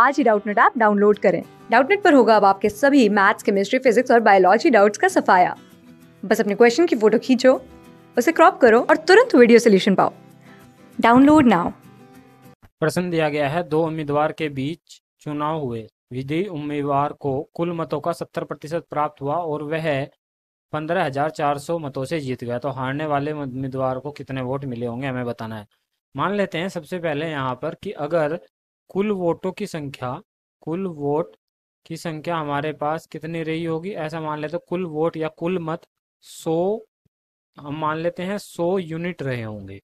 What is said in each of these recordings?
आज ही Doubtnut app download करें डाउटनेट पर होगा अब आपके सभी मैथ्स केमिस्ट्री फिजिक्स और बायोलॉजी डाउट्स का सफाया बस अपने क्वेश्चन की फोटो खींचो उसे क्रॉप करो और तुरंत वीडियो सोल्यूशन पाओ डाउनलोड नाउ प्रश्न दिया गया है दो उम्मीदवार के बीच चुनाव हुए विधि उम्मीदवार को कुल मतों का 70 प्रतिशत प्राप्त हुआ और वह 15,400 मतों से जीत गया तो हारने वाले उम्मीदवार को कितने वोट मिले होंगे हमें बताना है मान लेते हैं सबसे पहले यहाँ पर कि अगर कुल वोटों की संख्या कुल वोट की संख्या हमारे पास कितनी रही होगी ऐसा मान लेते कुल वोट या कुल मत सौ हम मान लेते हैं सौ यूनिट रहे होंगे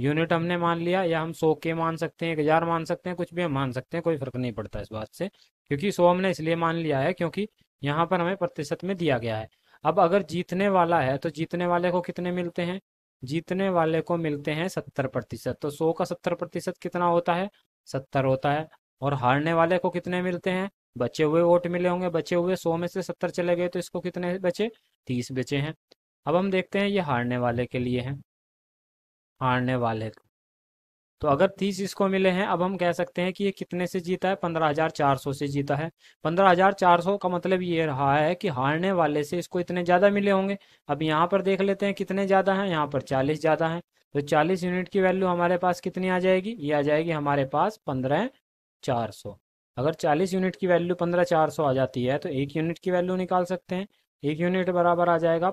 यूनिट हमने मान लिया या हम सौ के मान सकते हैं एक हजार मान सकते हैं कुछ भी हम मान सकते हैं कोई फर्क नहीं पड़ता इस बात से क्योंकि सो हमने इसलिए मान लिया है क्योंकि यहाँ पर हमें प्रतिशत में दिया गया है अब अगर जीतने वाला है तो जीतने वाले को कितने मिलते हैं जीतने वाले को मिलते हैं सत्तर प्रतिशत तो सौ का सत्तर प्रतिशत कितना होता है सत्तर होता है और हारने वाले को कितने मिलते हैं बचे हुए वोट मिले होंगे बचे हुए सौ में से सत्तर चले गए तो इसको कितने बचे तीस बचे हैं अब हम देखते हैं ये हारने वाले के लिए हैं हारने वाले तो अगर तीस इसको मिले हैं अब हम कह सकते हैं कि ये कितने से जीता है पंद्रह हजार चार सौ से जीता है पंद्रह हजार चार सौ का मतलब ये रहा है कि हारने वाले से इसको इतने ज़्यादा मिले होंगे अब यहाँ पर देख लेते हैं कितने ज़्यादा हैं यहाँ पर चालीस ज़्यादा हैं तो चालीस यूनिट की वैल्यू हमारे पास कितनी आ जाएगी ये आ जाएगी हमारे पास पंद्रह चार सौ अगर चालीस यूनिट की वैल्यू पंद्रह चार सौ आ जाती है तो एक यूनिट की वैल्यू निकाल सकते हैं एक यूनिट बराबर आ जाएगा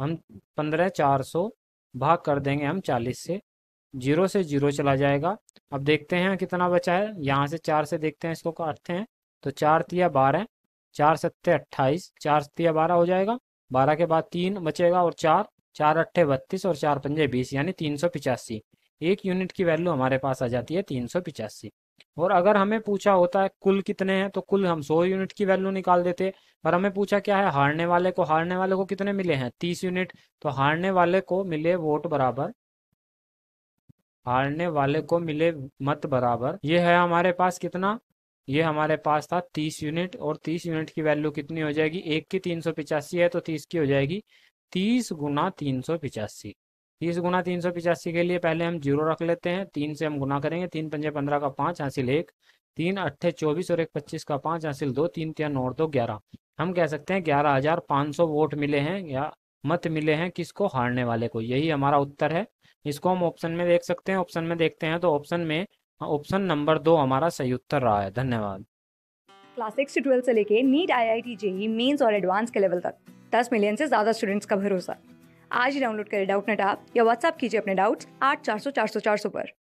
हम पंद्रह चार सौ भाग कर देंगे हम चालीस से जीरो से जीरो चला जाएगा अब देखते हैं कितना बचा है यहाँ से चार से देखते हैं इसको काटते हैं तो चार तिया बारह चार सत्ते अट्ठाईस चार तिया बारह हो जाएगा बारह के बाद तीन बचेगा और चार चार अट्ठे बत्तीस और चार पंजे बीस यानी तीन सौ पिचासी एक यूनिट की वैल्यू हमारे पास आ जाती है तीन सौ पिचासी और अगर हमें पूछा होता है कुल कितने हैं तो कुल हम सौ यूनिट की वैल्यू निकाल देते पर हमें पूछा क्या है हारने वाले को हारने वाले को कितने मिले हैं तीस यूनिट तो हारने वाले को मिले वोट बराबर हारने वाले को मिले मत बराबर ये है हमारे पास कितना ये हमारे पास था तीस यूनिट और तीस यूनिट की वैल्यू कितनी हो जाएगी एक की तीन सौ पिचासी है तो तीस की हो जाएगी तीस गुना तीन सौ पिचासी तीस गुना तीन सौ पिचासी के लिए पहले हम जीरो रख लेते हैं तीन से हम गुना करेंगे तीन पंजे पंद्रह का पाँच हासिल एक तीन अट्ठे चौबीस और एक पच्चीस का पाँच हासिल दो तीन तीन नौ दो ग्यारह हम कह सकते हैं ग्यारह हजार पाँच सौ वोट मिले हैं या मत मिले हैं किसको हारने वाले को यही हमारा उत्तर है इसको हम ऑप्शन में देख सकते हैं ऑप्शन में देखते हैं तो ऑप्शन में ऑप्शन हाँ, नंबर दो हमारा सही उत्तर रहा है धन्यवाद क्लास सिक्स से ट्वेल्थ से लेके NEET I I T JEE mains और एडवांस के लेवल तक दस मिलियन से ज्यादा स्टूडेंट्स का भरोसा आज ही डाउनलोड करें डाउट नेट आप या व्हाट्सअप कीजिए अपने डाउट्स आठ चार सौ चार सौ चार सौ पर